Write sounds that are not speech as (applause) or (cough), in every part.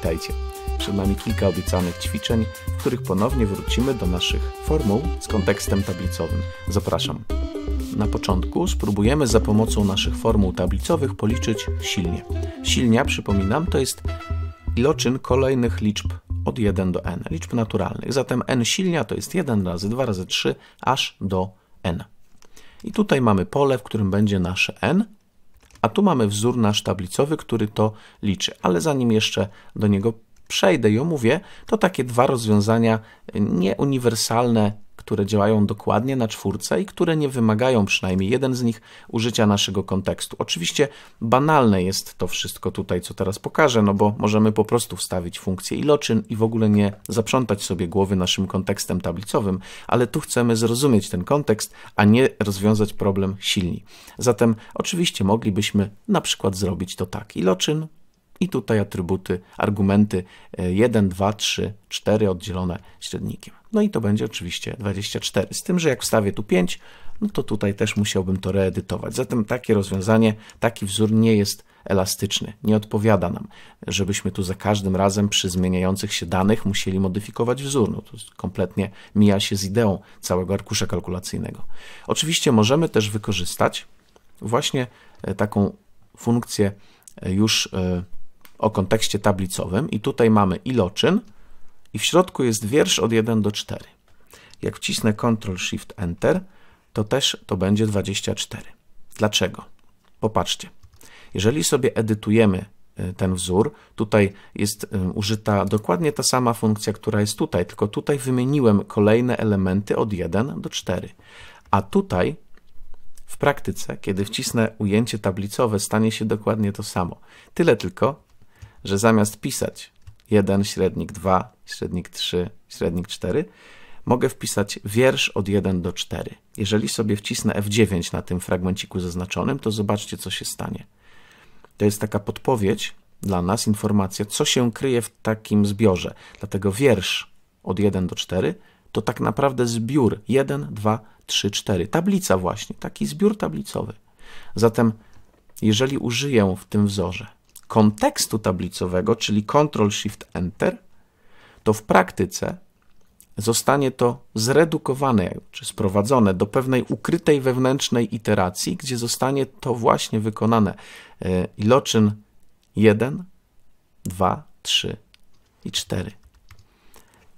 witajcie. Przed nami kilka obiecanych ćwiczeń, w których ponownie wrócimy do naszych formuł z kontekstem tablicowym. Zapraszam. Na początku spróbujemy za pomocą naszych formuł tablicowych policzyć silnie. Silnia, przypominam, to jest iloczyn kolejnych liczb od 1 do n, liczb naturalnych. Zatem n silnia to jest 1 razy 2 razy 3 aż do n. I tutaj mamy pole, w którym będzie nasze n, a tu mamy wzór nasz tablicowy, który to liczy. Ale zanim jeszcze do niego przejdę i omówię, to takie dwa rozwiązania e, nieuniwersalne które działają dokładnie na czwórce i które nie wymagają przynajmniej jeden z nich użycia naszego kontekstu. Oczywiście banalne jest to wszystko tutaj, co teraz pokażę, no bo możemy po prostu wstawić funkcję iloczyn i w ogóle nie zaprzątać sobie głowy naszym kontekstem tablicowym, ale tu chcemy zrozumieć ten kontekst, a nie rozwiązać problem silni. Zatem oczywiście moglibyśmy na przykład zrobić to tak. Iloczyn i tutaj atrybuty, argumenty 1, 2, 3, 4 oddzielone średnikiem no i to będzie oczywiście 24. Z tym, że jak wstawię tu 5, no to tutaj też musiałbym to reedytować. Zatem takie rozwiązanie, taki wzór nie jest elastyczny, nie odpowiada nam, żebyśmy tu za każdym razem przy zmieniających się danych musieli modyfikować wzór. No to kompletnie mija się z ideą całego arkusza kalkulacyjnego. Oczywiście możemy też wykorzystać właśnie e, taką funkcję e, już e, o kontekście tablicowym i tutaj mamy iloczyn, i w środku jest wiersz od 1 do 4. Jak wcisnę Ctrl Shift Enter, to też to będzie 24. Dlaczego? Popatrzcie. Jeżeli sobie edytujemy y, ten wzór. Tutaj jest y, użyta dokładnie ta sama funkcja, która jest tutaj, tylko tutaj wymieniłem kolejne elementy od 1 do 4. A tutaj w praktyce, kiedy wcisnę ujęcie tablicowe, stanie się dokładnie to samo. Tyle tylko, że zamiast pisać 1, średnik 2, średnik 3, średnik 4, mogę wpisać wiersz od 1 do 4. Jeżeli sobie wcisnę F9 na tym fragmenciku zaznaczonym, to zobaczcie, co się stanie. To jest taka podpowiedź dla nas, informacja, co się kryje w takim zbiorze. Dlatego wiersz od 1 do 4 to tak naprawdę zbiór 1, 2, 3, 4. Tablica właśnie, taki zbiór tablicowy. Zatem jeżeli użyję w tym wzorze kontekstu tablicowego, czyli Ctrl-Shift-Enter, to w praktyce zostanie to zredukowane czy sprowadzone do pewnej ukrytej wewnętrznej iteracji, gdzie zostanie to właśnie wykonane y, iloczyn 1, 2, 3 i 4.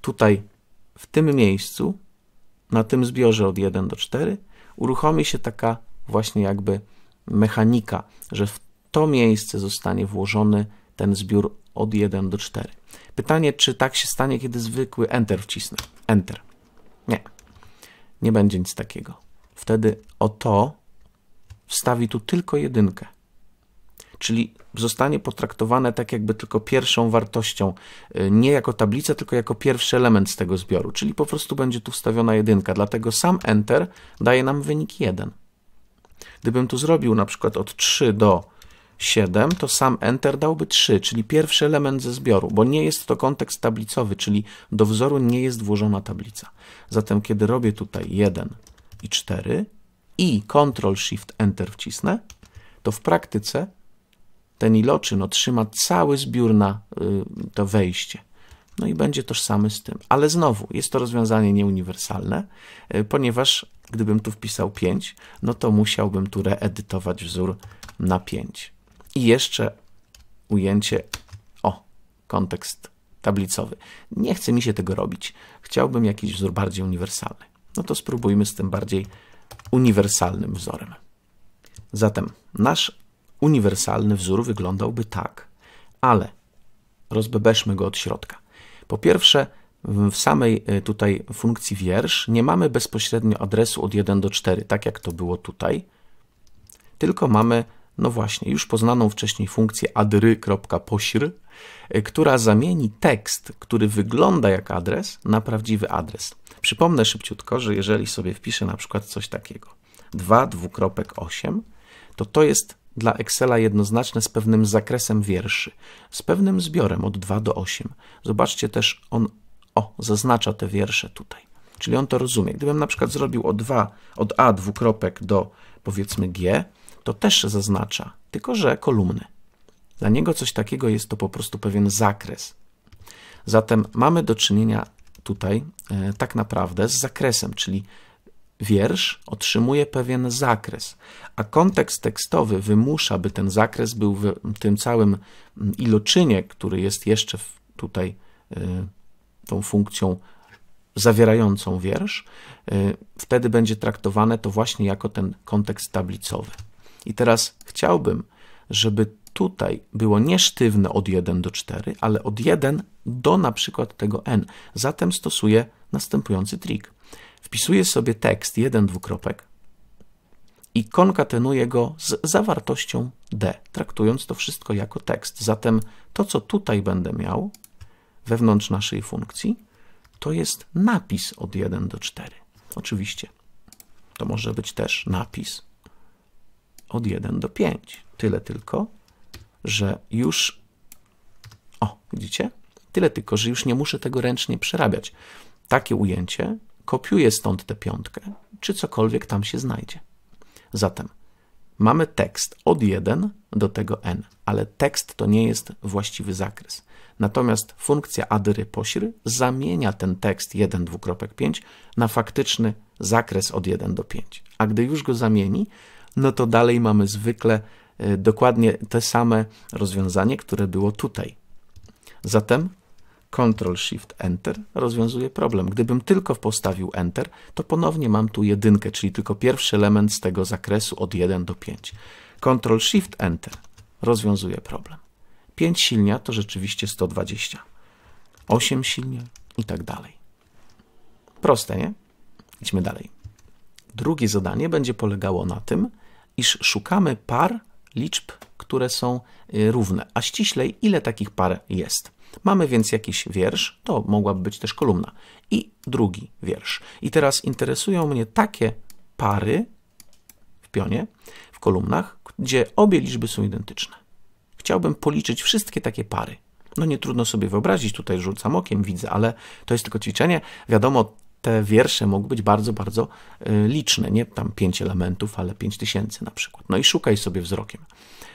Tutaj w tym miejscu, na tym zbiorze od 1 do 4, uruchomi się taka właśnie jakby mechanika, że w to miejsce zostanie włożony ten zbiór od 1 do 4. Pytanie, czy tak się stanie, kiedy zwykły Enter wcisnę. Enter. Nie. Nie będzie nic takiego. Wtedy o to wstawi tu tylko jedynkę. Czyli zostanie potraktowane tak jakby tylko pierwszą wartością, y, nie jako tablica, tylko jako pierwszy element z tego zbioru, czyli po prostu będzie tu wstawiona jedynka, dlatego sam Enter daje nam wynik 1. Gdybym tu zrobił na przykład od 3 do 7, to sam enter dałby 3, czyli pierwszy element ze zbioru, bo nie jest to kontekst tablicowy, czyli do wzoru nie jest włożona tablica. Zatem kiedy robię tutaj 1 i 4 i Ctrl Shift Enter wcisnę, to w praktyce ten iloczyn no, otrzyma cały zbiór na y, to wejście. No i będzie tożsamy z tym. Ale znowu, jest to rozwiązanie nieuniwersalne, y, ponieważ gdybym tu wpisał 5, no to musiałbym tu reedytować wzór na 5. I jeszcze ujęcie, o, kontekst tablicowy. Nie chce mi się tego robić. Chciałbym jakiś wzór bardziej uniwersalny. No to spróbujmy z tym bardziej uniwersalnym wzorem. Zatem nasz uniwersalny wzór wyglądałby tak, ale rozbebeszmy go od środka. Po pierwsze, w samej y, tutaj funkcji wiersz nie mamy bezpośrednio adresu od 1 do 4, tak jak to było tutaj, tylko mamy no właśnie, już poznaną wcześniej funkcję adry.pośr, e, która zamieni tekst, który wygląda jak adres, na prawdziwy adres. Przypomnę szybciutko, że jeżeli sobie wpiszę na przykład coś takiego 2 dwukropek 8, to to jest dla Excela jednoznaczne z pewnym zakresem wierszy, z pewnym zbiorem od 2 do 8. Zobaczcie też, on o, zaznacza te wiersze tutaj. Czyli on to rozumie. Gdybym na przykład zrobił od, 2, od A dwukropek do powiedzmy G, to też zaznacza, tylko że kolumny. Dla niego coś takiego jest to po prostu pewien zakres. Zatem mamy do czynienia tutaj e, tak naprawdę z zakresem, czyli wiersz otrzymuje pewien zakres, a kontekst tekstowy wymusza, by ten zakres był w tym całym iloczynie, który jest jeszcze tutaj e, tą funkcją zawierającą wiersz, e, wtedy będzie traktowane to właśnie jako ten kontekst tablicowy. I teraz chciałbym, żeby tutaj było nie sztywne od 1 do 4, ale od 1 do na przykład tego n. Zatem stosuję następujący trik. Wpisuję sobie tekst 1 dwukropek i konkatenuję go z zawartością d, traktując to wszystko jako tekst. Zatem to, co tutaj będę miał wewnątrz naszej funkcji, to jest napis od 1 do 4. Oczywiście to może być też napis od 1 do 5. Tyle tylko, że już... O, widzicie? Tyle tylko, że już nie muszę tego ręcznie przerabiać. Takie ujęcie kopiuję stąd tę piątkę, czy cokolwiek tam się znajdzie. Zatem mamy tekst od 1 do tego n, ale tekst to nie jest właściwy zakres. Natomiast funkcja adry pośry zamienia ten tekst 1 2.5 na faktyczny zakres od 1 do 5. A gdy już go zamieni, no to dalej mamy zwykle e, dokładnie te same rozwiązanie, które było tutaj. Zatem Ctrl-Shift-Enter rozwiązuje problem. Gdybym tylko postawił Enter, to ponownie mam tu jedynkę, czyli tylko pierwszy element z tego zakresu od 1 do 5. Ctrl-Shift-Enter rozwiązuje problem. 5 silnia to rzeczywiście 120. 8 silnia i tak dalej. Proste, nie? Idźmy dalej. Drugie zadanie będzie polegało na tym, iż szukamy par liczb, które są y, równe, a ściślej ile takich par jest. Mamy więc jakiś wiersz, to mogłaby być też kolumna, i drugi wiersz. I teraz interesują mnie takie pary w pionie, w kolumnach, gdzie obie liczby są identyczne. Chciałbym policzyć wszystkie takie pary. No nie trudno sobie wyobrazić, tutaj rzucam okiem, widzę, ale to jest tylko ćwiczenie. Wiadomo, te wiersze mogą być bardzo, bardzo y, liczne, nie tam pięć elementów, ale pięć tysięcy na przykład. No i szukaj sobie wzrokiem.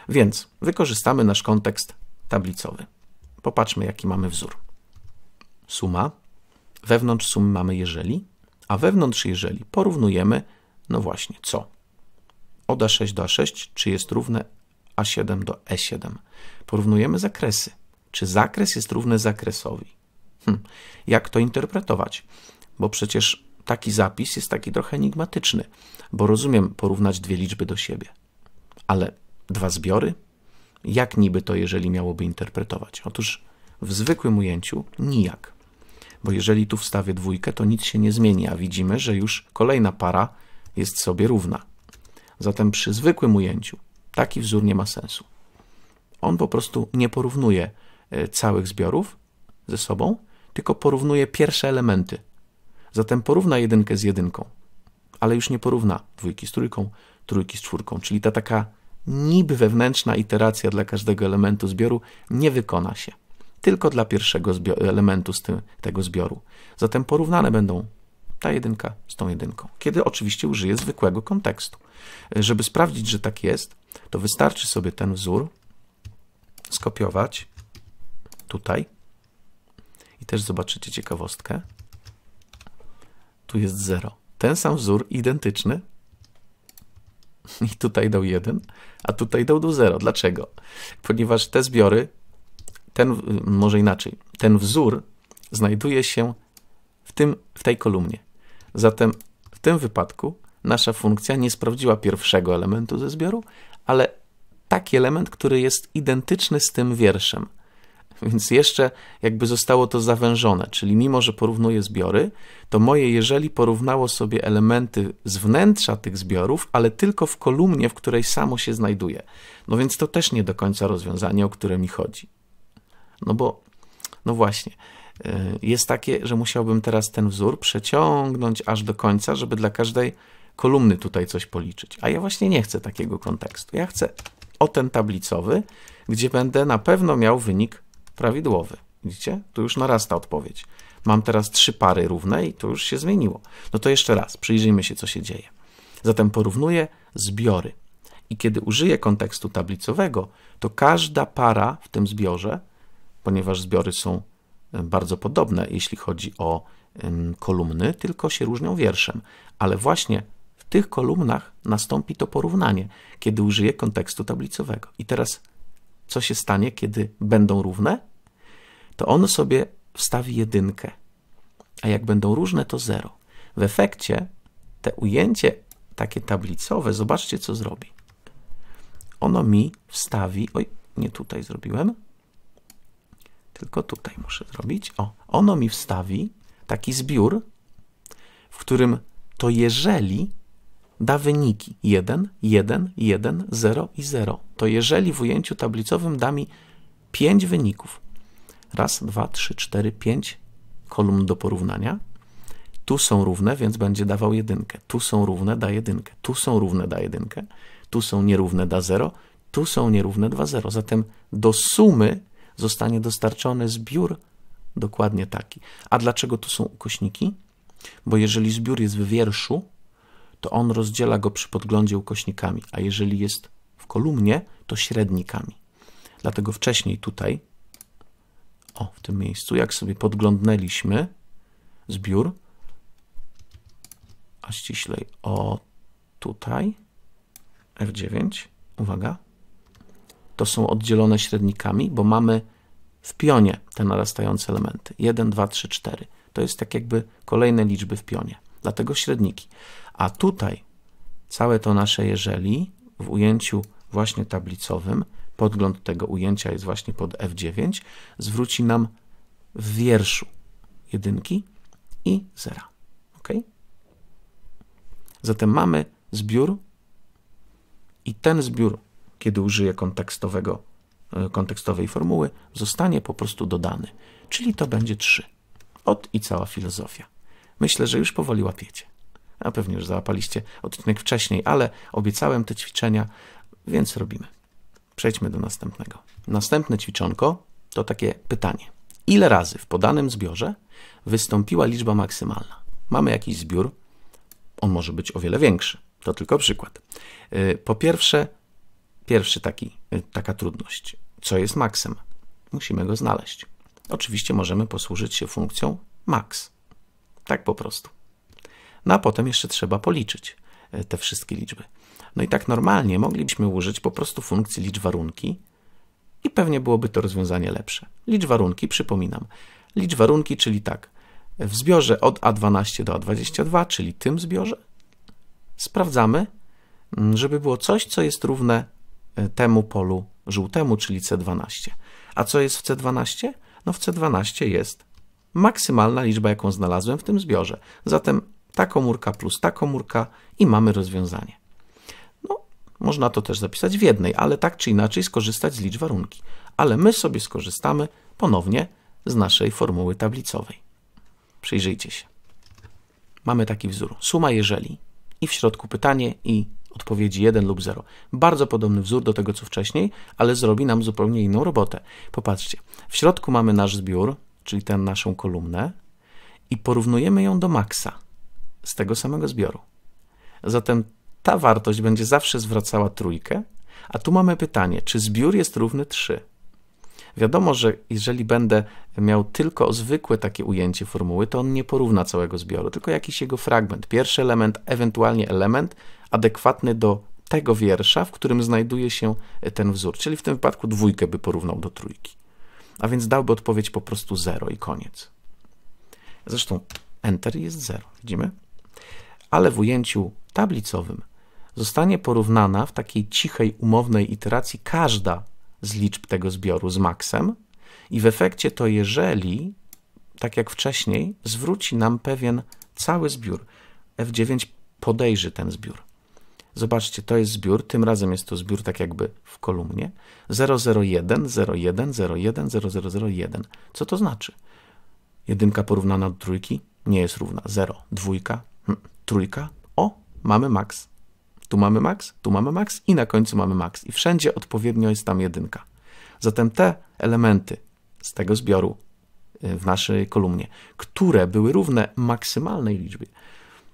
Więc wykorzystamy nasz kontekst tablicowy. Popatrzmy, jaki mamy wzór. Suma. Wewnątrz sumy mamy jeżeli, a wewnątrz jeżeli porównujemy, no właśnie, co? Od A6 do A6, czy jest równe A7 do E7. Porównujemy zakresy. Czy zakres jest równy zakresowi? Hm. Jak to interpretować? bo przecież taki zapis jest taki trochę enigmatyczny, bo rozumiem porównać dwie liczby do siebie, ale dwa zbiory? Jak niby to, jeżeli miałoby interpretować? Otóż w zwykłym ujęciu nijak, bo jeżeli tu wstawię dwójkę, to nic się nie zmieni, a widzimy, że już kolejna para jest sobie równa. Zatem przy zwykłym ujęciu taki wzór nie ma sensu. On po prostu nie porównuje e, całych zbiorów ze sobą, tylko porównuje pierwsze elementy Zatem porówna jedynkę z jedynką, ale już nie porówna dwójki z trójką, trójki z czwórką, czyli ta taka niby wewnętrzna iteracja dla każdego elementu zbioru nie wykona się. Tylko dla pierwszego elementu z tym, tego zbioru. Zatem porównane będą ta jedynka z tą jedynką. Kiedy oczywiście użyję zwykłego kontekstu. Żeby sprawdzić, że tak jest, to wystarczy sobie ten wzór skopiować tutaj i też zobaczycie ciekawostkę tu jest 0. Ten sam wzór, identyczny. I tutaj dał 1, a tutaj dał do 0. Dlaczego? Ponieważ te zbiory, ten, może inaczej, ten wzór znajduje się w, tym, w tej kolumnie. Zatem w tym wypadku nasza funkcja nie sprawdziła pierwszego elementu ze zbioru, ale taki element, który jest identyczny z tym wierszem. Więc jeszcze jakby zostało to zawężone, czyli mimo, że porównuję zbiory, to moje jeżeli porównało sobie elementy z wnętrza tych zbiorów, ale tylko w kolumnie, w której samo się znajduje. No więc to też nie do końca rozwiązanie, o które mi chodzi. No bo, no właśnie, y, jest takie, że musiałbym teraz ten wzór przeciągnąć aż do końca, żeby dla każdej kolumny tutaj coś policzyć. A ja właśnie nie chcę takiego kontekstu. Ja chcę o ten tablicowy, gdzie będę na pewno miał wynik prawidłowy. Widzicie? Tu już narasta odpowiedź. Mam teraz trzy pary równe i to już się zmieniło. No to jeszcze raz, przyjrzyjmy się, co się dzieje. Zatem porównuję zbiory. I kiedy użyję kontekstu tablicowego, to każda para w tym zbiorze, ponieważ zbiory są e, bardzo podobne, jeśli chodzi o kolumny, tylko się różnią wierszem. Ale właśnie w tych kolumnach nastąpi to porównanie, kiedy użyję kontekstu tablicowego. I teraz co się stanie, kiedy będą równe, to on sobie wstawi jedynkę, a jak będą różne, to zero. W efekcie te ujęcie takie tablicowe, zobaczcie co zrobi. Ono mi wstawi, oj, nie tutaj zrobiłem, tylko tutaj muszę zrobić. O, ono mi wstawi taki zbiór, w którym to jeżeli da wyniki 1, 1, 1, 0 i 0, to jeżeli w ujęciu tablicowym da mi 5 wyników, raz, dwa, trzy, cztery, pięć kolumn do porównania, tu są równe, więc będzie dawał jedynkę, tu są równe, da jedynkę, tu są równe, da jedynkę, tu są nierówne, da 0, tu są nierówne, 2, 0. Zatem do sumy zostanie dostarczony zbiór dokładnie taki. A dlaczego tu są ukośniki? Bo jeżeli zbiór jest w wierszu, to on rozdziela go przy podglądzie ukośnikami, a jeżeli jest w kolumnie, to średnikami. Dlatego wcześniej tutaj, o, w tym miejscu, jak sobie podglądnęliśmy zbiór, a ściślej o tutaj, f 9 uwaga, to są oddzielone średnikami, bo mamy w pionie te narastające elementy. 1, 2, 3, 4. To jest tak jakby kolejne liczby w pionie dlatego średniki. A tutaj całe to nasze jeżeli w ujęciu właśnie tablicowym, podgląd tego ujęcia jest właśnie pod F9, zwróci nam w wierszu jedynki i zera. Ok? Zatem mamy zbiór i ten zbiór, kiedy użyję kontekstowego, e, kontekstowej formuły, zostanie po prostu dodany. Czyli to będzie 3. Od i cała filozofia. Myślę, że już powoli łapiecie. A pewnie już załapaliście odcinek wcześniej, ale obiecałem te ćwiczenia, więc robimy. Przejdźmy do następnego. Następne ćwiczonko to takie pytanie. Ile razy w podanym zbiorze wystąpiła liczba maksymalna? Mamy jakiś zbiór, on może być o wiele większy. To tylko przykład. Y, po pierwsze, pierwszy taki, y, taka trudność. Co jest maksem? Musimy go znaleźć. Oczywiście możemy posłużyć się funkcją max. Tak po prostu. No a potem jeszcze trzeba policzyć e, te wszystkie liczby. No i tak normalnie moglibyśmy użyć po prostu funkcji licz warunki i pewnie byłoby to rozwiązanie lepsze. Licz warunki, przypominam. Licz warunki, czyli tak, w zbiorze od A12 do A22, czyli tym zbiorze, sprawdzamy, mm, żeby było coś, co jest równe e, temu polu żółtemu, czyli C12. A co jest w C12? No w C12 jest maksymalna liczba, jaką znalazłem w tym zbiorze. Zatem ta komórka plus ta komórka i mamy rozwiązanie. No, można to też zapisać w jednej, ale tak czy inaczej skorzystać z liczb warunki. Ale my sobie skorzystamy ponownie z naszej formuły tablicowej. Przyjrzyjcie się. Mamy taki wzór. Suma jeżeli i w środku pytanie i odpowiedzi 1 lub 0. Bardzo podobny wzór do tego, co wcześniej, ale zrobi nam zupełnie inną robotę. Popatrzcie, w środku mamy nasz zbiór, czyli tę naszą kolumnę, i porównujemy ją do maksa z tego samego zbioru. Zatem ta wartość będzie zawsze zwracała trójkę, a tu mamy pytanie, czy zbiór jest równy 3? Wiadomo, że jeżeli będę miał tylko zwykłe takie ujęcie formuły, to on nie porówna całego zbioru, tylko jakiś jego fragment, pierwszy element, ewentualnie element adekwatny do tego wiersza, w którym znajduje się ten wzór, czyli w tym wypadku dwójkę by porównał do trójki a więc dałby odpowiedź po prostu 0 i koniec. Zresztą Enter jest 0, widzimy? Ale w ujęciu tablicowym zostanie porównana w takiej cichej, umownej iteracji każda z liczb tego zbioru z maksem i w efekcie to jeżeli, tak jak wcześniej, zwróci nam pewien cały zbiór. F9 podejrzy ten zbiór. Zobaczcie, to jest zbiór, tym razem jest to zbiór tak jakby w kolumnie. 001, 01, 01, 0001. Co to znaczy? Jedynka porównana do trójki nie jest równa. 0, dwójka, hmm. trójka. O, mamy maks. Tu mamy maks, tu mamy maks i na końcu mamy maks. I wszędzie odpowiednio jest tam jedynka. Zatem te elementy z tego zbioru y, w naszej kolumnie, które były równe maksymalnej liczbie,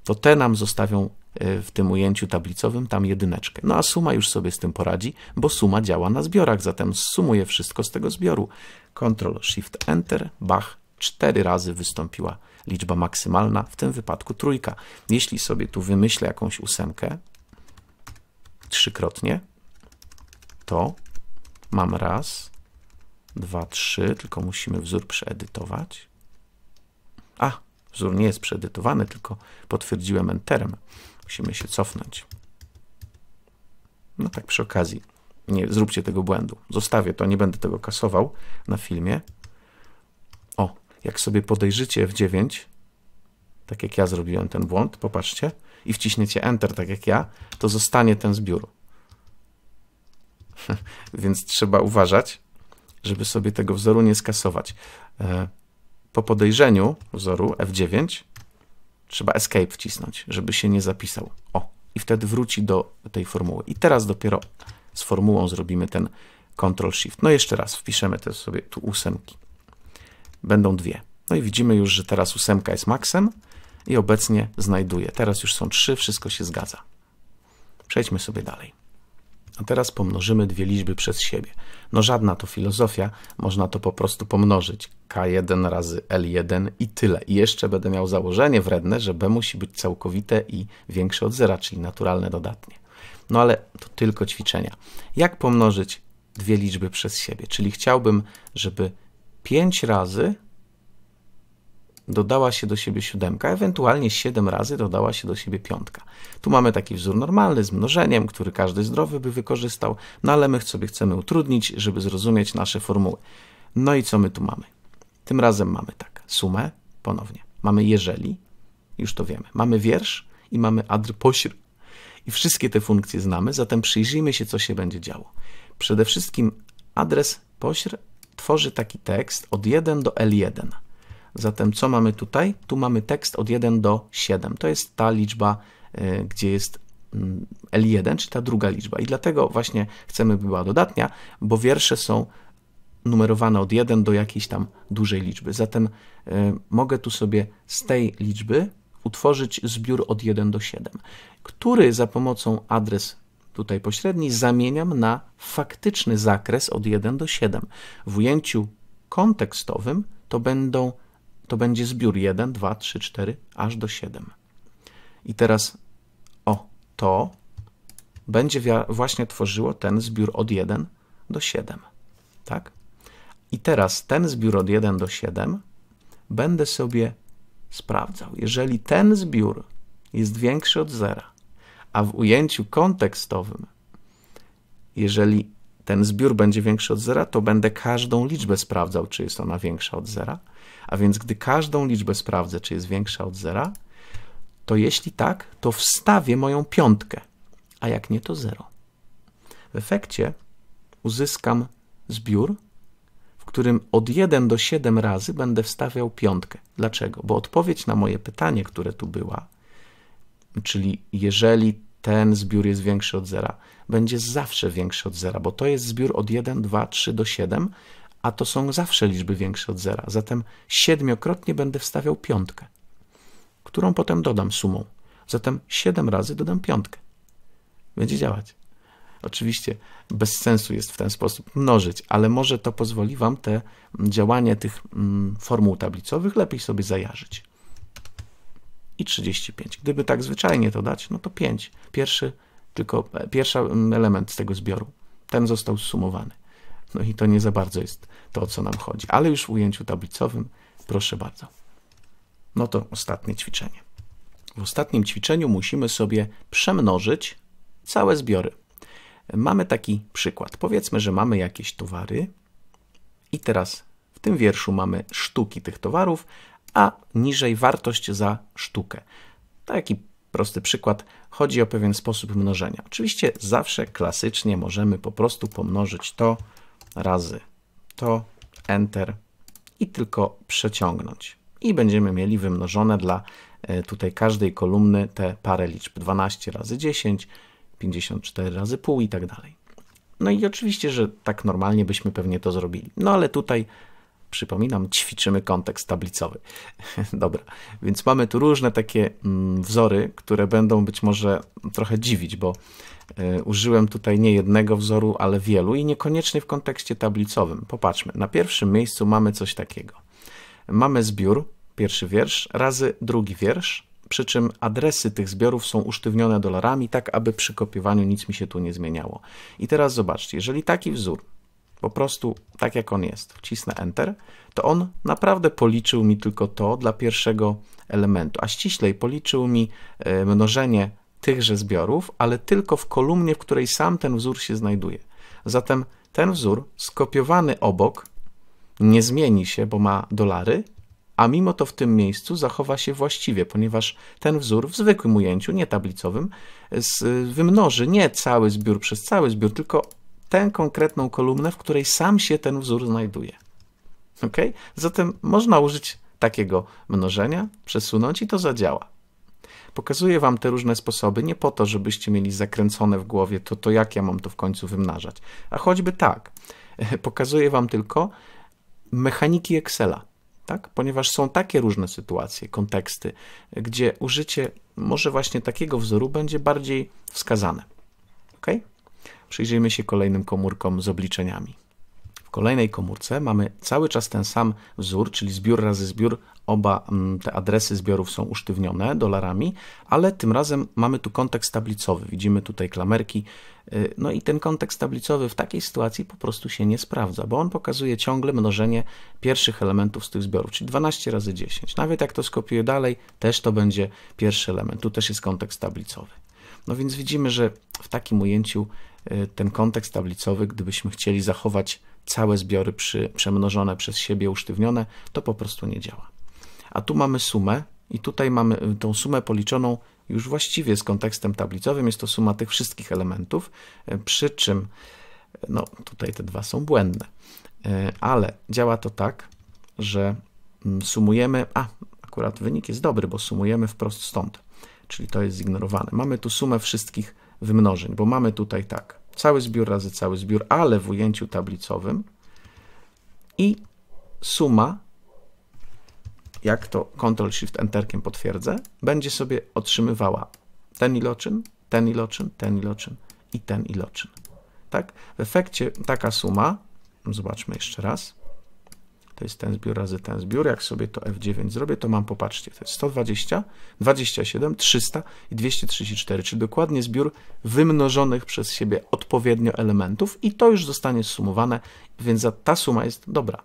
to te nam zostawią E, w tym ujęciu tablicowym tam jedyneczkę. No a suma już sobie z tym poradzi, bo suma działa na zbiorach, zatem sumuję wszystko z tego zbioru. Ctrl Shift Enter, bach, cztery razy wystąpiła liczba maksymalna, w tym wypadku trójka. Jeśli sobie tu wymyślę jakąś ósemkę trzykrotnie, to mam raz, dwa, trzy, tylko musimy wzór przeedytować. A, wzór nie jest przeedytowany, tylko potwierdziłem Enterem. Musimy się cofnąć. No tak przy okazji. Nie zróbcie tego błędu. Zostawię to, nie będę tego kasował na filmie. O, jak sobie podejrzycie F9, tak jak ja zrobiłem ten błąd, popatrzcie, i wciśniecie Enter, tak jak ja, to zostanie ten zbiór. (laughs) Więc trzeba uważać, żeby sobie tego wzoru nie skasować. E, po podejrzeniu wzoru F9 Trzeba escape wcisnąć, żeby się nie zapisał. O, i wtedy wróci do tej formuły. I teraz dopiero z formułą zrobimy ten Ctrl Shift. No jeszcze raz wpiszemy te sobie tu ósemki. Będą dwie. No i widzimy już, że teraz ósemka jest maksem i obecnie znajduje. Teraz już są trzy, wszystko się zgadza. Przejdźmy sobie dalej. A teraz pomnożymy dwie liczby przez siebie. No żadna to filozofia, można to po prostu pomnożyć. K1 razy L1 i tyle. I jeszcze będę miał założenie wredne, że B musi być całkowite i większe od zera, czyli naturalne dodatnie. No ale to tylko ćwiczenia. Jak pomnożyć dwie liczby przez siebie? Czyli chciałbym, żeby 5 razy dodała się do siebie siódemka, ewentualnie 7 razy dodała się do siebie piątka. Tu mamy taki wzór normalny z mnożeniem, który każdy zdrowy by wykorzystał, no ale my sobie chcemy utrudnić, żeby zrozumieć nasze formuły. No i co my tu mamy? Tym razem mamy tak, sumę ponownie. Mamy jeżeli, już to wiemy. Mamy wiersz i mamy adr pośr. I wszystkie te funkcje znamy, zatem przyjrzyjmy się, co się będzie działo. Przede wszystkim adres pośr tworzy taki tekst od 1 do L1. Zatem co mamy tutaj? Tu mamy tekst od 1 do 7. To jest ta liczba, y, gdzie jest mm, L1, czy ta druga liczba. I dlatego właśnie chcemy, by była dodatnia, bo wiersze są numerowane od 1 do jakiejś tam dużej liczby. Zatem e, mogę tu sobie z tej liczby utworzyć zbiór od 1 do 7, który za pomocą adres tutaj pośredni zamieniam na faktyczny zakres od 1 do 7. W ujęciu kontekstowym to, będą, to będzie zbiór 1, 2, 3, 4, aż do 7. I teraz o to będzie właśnie tworzyło ten zbiór od 1 do 7. Tak? I teraz ten zbiór od 1 do 7 będę sobie sprawdzał. Jeżeli ten zbiór jest większy od zera, a w ujęciu kontekstowym, jeżeli ten zbiór będzie większy od zera, to będę każdą liczbę sprawdzał, czy jest ona większa od zera. A więc gdy każdą liczbę sprawdzę, czy jest większa od zera, to jeśli tak, to wstawię moją piątkę, a jak nie, to zero. W efekcie uzyskam zbiór, w którym od 1 do 7 razy będę wstawiał piątkę. Dlaczego? Bo odpowiedź na moje pytanie, które tu była, czyli jeżeli ten zbiór jest większy od zera, będzie zawsze większy od zera, bo to jest zbiór od 1, 2, 3 do 7, a to są zawsze liczby większe od zera. Zatem siedmiokrotnie będę wstawiał piątkę, którą potem dodam sumą. Zatem 7 razy dodam piątkę. Będzie działać. Oczywiście bez sensu jest w ten sposób mnożyć, ale może to pozwoli Wam te działanie tych mm, formuł tablicowych lepiej sobie zajarzyć. I 35. Gdyby tak zwyczajnie to dać, no to 5. Pierwszy, tylko e, pierwszy mm, element z tego zbioru. Ten został zsumowany. No i to nie za bardzo jest to, o co nam chodzi. Ale już w ujęciu tablicowym, proszę bardzo. No to ostatnie ćwiczenie. W ostatnim ćwiczeniu musimy sobie przemnożyć całe zbiory. Mamy taki przykład. Powiedzmy, że mamy jakieś towary i teraz w tym wierszu mamy sztuki tych towarów, a niżej wartość za sztukę. Taki prosty przykład. Chodzi o pewien sposób mnożenia. Oczywiście zawsze klasycznie możemy po prostu pomnożyć to razy to, Enter i tylko przeciągnąć. I będziemy mieli wymnożone dla e, tutaj każdej kolumny te parę liczb. 12 razy 10, 54 razy pół i tak dalej. No i oczywiście, że tak normalnie byśmy pewnie to zrobili. No ale tutaj przypominam, ćwiczymy kontekst tablicowy. (laughs) Dobra, więc mamy tu różne takie mm, wzory, które będą być może trochę dziwić, bo e, użyłem tutaj nie jednego wzoru, ale wielu i niekoniecznie w kontekście tablicowym. Popatrzmy, na pierwszym miejscu mamy coś takiego. Mamy zbiór, pierwszy wiersz, razy drugi wiersz, przy czym adresy tych zbiorów są usztywnione dolarami, tak aby przy kopiowaniu nic mi się tu nie zmieniało. I teraz zobaczcie, jeżeli taki wzór po prostu tak jak on jest, wcisnę Enter, to on naprawdę policzył mi tylko to dla pierwszego elementu, a ściślej policzył mi e, mnożenie tychże zbiorów, ale tylko w kolumnie, w której sam ten wzór się znajduje. Zatem ten wzór skopiowany obok nie zmieni się, bo ma dolary, a mimo to w tym miejscu zachowa się właściwie, ponieważ ten wzór w zwykłym ujęciu, nie tablicowym, wymnoży nie cały zbiór przez cały zbiór, tylko tę konkretną kolumnę, w której sam się ten wzór znajduje. Ok? Zatem można użyć takiego mnożenia, przesunąć i to zadziała. Pokazuję Wam te różne sposoby nie po to, żebyście mieli zakręcone w głowie to, to jak ja mam to w końcu wymnażać, a choćby tak. (laughs) Pokazuję Wam tylko mechaniki Excela tak? ponieważ są takie różne sytuacje, konteksty, gdzie użycie może właśnie takiego wzoru będzie bardziej wskazane. Okay? Przyjrzyjmy się kolejnym komórkom z obliczeniami kolejnej komórce mamy cały czas ten sam wzór, czyli zbiór razy zbiór. Oba mm, te adresy zbiorów są usztywnione dolarami, ale tym razem mamy tu kontekst tablicowy. Widzimy tutaj klamerki. Y, no i ten kontekst tablicowy w takiej sytuacji po prostu się nie sprawdza, bo on pokazuje ciągle mnożenie pierwszych elementów z tych zbiorów, czyli 12 razy 10. Nawet jak to skopiuję dalej, też to będzie pierwszy element. Tu też jest kontekst tablicowy. No więc widzimy, że w takim ujęciu y, ten kontekst tablicowy, gdybyśmy chcieli zachować całe zbiory przy, przemnożone przez siebie, usztywnione, to po prostu nie działa. A tu mamy sumę i tutaj mamy tą sumę policzoną już właściwie z kontekstem tablicowym, jest to suma tych wszystkich elementów, e, przy czym e, no tutaj te dwa są błędne. E, ale działa to tak, że mm, sumujemy, a akurat wynik jest dobry, bo sumujemy wprost stąd, czyli to jest zignorowane. Mamy tu sumę wszystkich wymnożeń, bo mamy tutaj tak Cały zbiór razy cały zbiór, ale w ujęciu tablicowym i suma, jak to Ctrl-Shift-Enterkiem potwierdzę, będzie sobie otrzymywała ten iloczyn, ten iloczyn, ten iloczyn i ten iloczyn. Tak? W efekcie taka suma, zobaczmy jeszcze raz, to jest ten zbiór razy ten zbiór. Jak sobie to F9 zrobię, to mam, popatrzcie, to jest 120, 27, 300 i 234, czyli dokładnie zbiór wymnożonych przez siebie odpowiednio elementów i to już zostanie sumowane, więc ta suma jest dobra,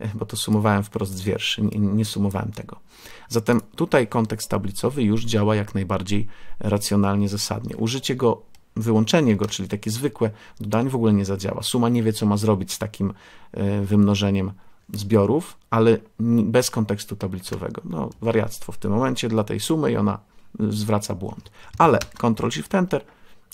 e, bo to sumowałem wprost z wierszy, nie, nie sumowałem tego. Zatem tutaj kontekst tablicowy już działa jak najbardziej racjonalnie, zasadnie. Użycie go wyłączenie go, czyli takie zwykłe dodanie w ogóle nie zadziała. Suma nie wie, co ma zrobić z takim e, wymnożeniem zbiorów, ale bez kontekstu tablicowego. No, wariactwo w tym momencie dla tej sumy i ona y, zwraca błąd. Ale Ctrl Shift Enter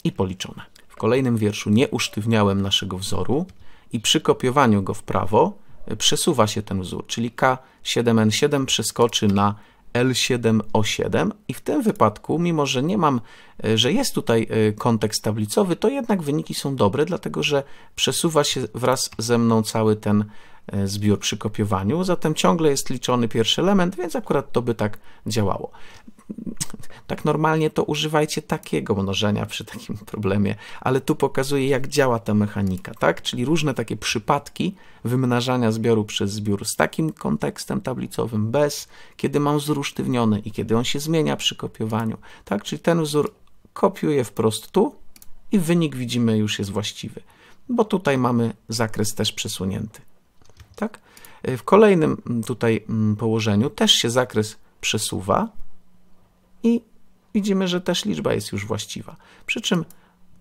i policzone. W kolejnym wierszu nie usztywniałem naszego wzoru i przy kopiowaniu go w prawo y, przesuwa się ten wzór, czyli K7N7 przeskoczy na L7O7 i w tym wypadku, mimo że nie mam, e, że jest tutaj e, kontekst tablicowy, to jednak wyniki są dobre, dlatego że przesuwa się wraz ze mną cały ten e, zbiór przy kopiowaniu, zatem ciągle jest liczony pierwszy element, więc akurat to by tak działało tak normalnie to używajcie takiego mnożenia przy takim problemie, ale tu pokazuję, jak działa ta mechanika, tak? Czyli różne takie przypadki wymnażania zbioru przez zbiór z takim kontekstem tablicowym, bez, kiedy mam wzór usztywniony i kiedy on się zmienia przy kopiowaniu, tak? Czyli ten wzór kopiuję wprost tu i wynik widzimy już jest właściwy, bo tutaj mamy zakres też przesunięty, tak? W kolejnym tutaj mm, położeniu też się zakres przesuwa, i widzimy, że też liczba jest już właściwa. Przy czym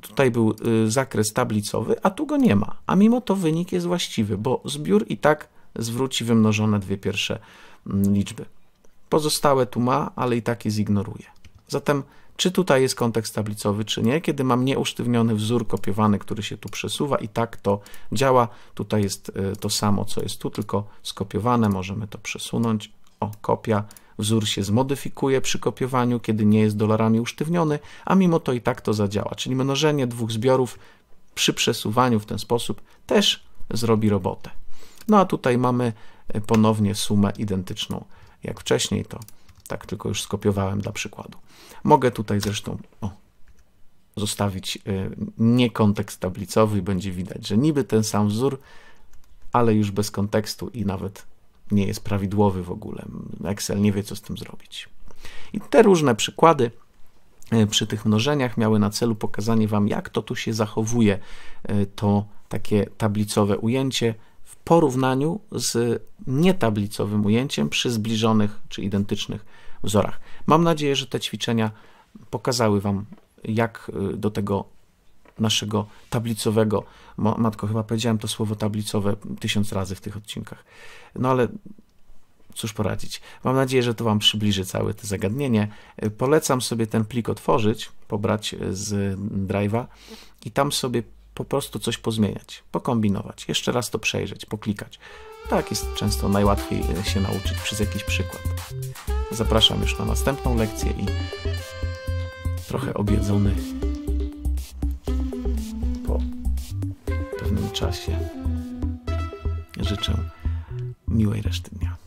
tutaj był y, zakres tablicowy, a tu go nie ma. A mimo to wynik jest właściwy, bo zbiór i tak zwróci wymnożone dwie pierwsze mm, liczby. Pozostałe tu ma, ale i tak je zignoruje. Zatem czy tutaj jest kontekst tablicowy, czy nie. Kiedy mam nieusztywniony wzór kopiowany, który się tu przesuwa i tak to działa. Tutaj jest y, to samo, co jest tu, tylko skopiowane. Możemy to przesunąć. O, kopia wzór się zmodyfikuje przy kopiowaniu, kiedy nie jest dolarami usztywniony, a mimo to i tak to zadziała. Czyli mnożenie dwóch zbiorów przy przesuwaniu w ten sposób też zrobi robotę. No a tutaj mamy e, ponownie sumę identyczną jak wcześniej, to tak tylko już skopiowałem dla przykładu. Mogę tutaj zresztą o, zostawić e, nie kontekst tablicowy i będzie widać, że niby ten sam wzór, ale już bez kontekstu i nawet nie jest prawidłowy w ogóle. Excel nie wie, co z tym zrobić. I te różne przykłady e, przy tych mnożeniach miały na celu pokazanie Wam, jak to tu się zachowuje e, to takie tablicowe ujęcie w porównaniu z nietablicowym ujęciem przy zbliżonych czy identycznych wzorach. Mam nadzieję, że te ćwiczenia pokazały Wam, jak e, do tego naszego tablicowego. Matko, chyba powiedziałem to słowo tablicowe tysiąc razy w tych odcinkach. No ale cóż poradzić. Mam nadzieję, że to Wam przybliży całe to zagadnienie. E, polecam sobie ten plik otworzyć, pobrać e, z drive'a i tam sobie po prostu coś pozmieniać, pokombinować, jeszcze raz to przejrzeć, poklikać. Tak jest często najłatwiej e, się nauczyć przez jakiś przykład. Zapraszam już na następną lekcję i trochę obiedzony czasie. Życzę miłej reszty dnia.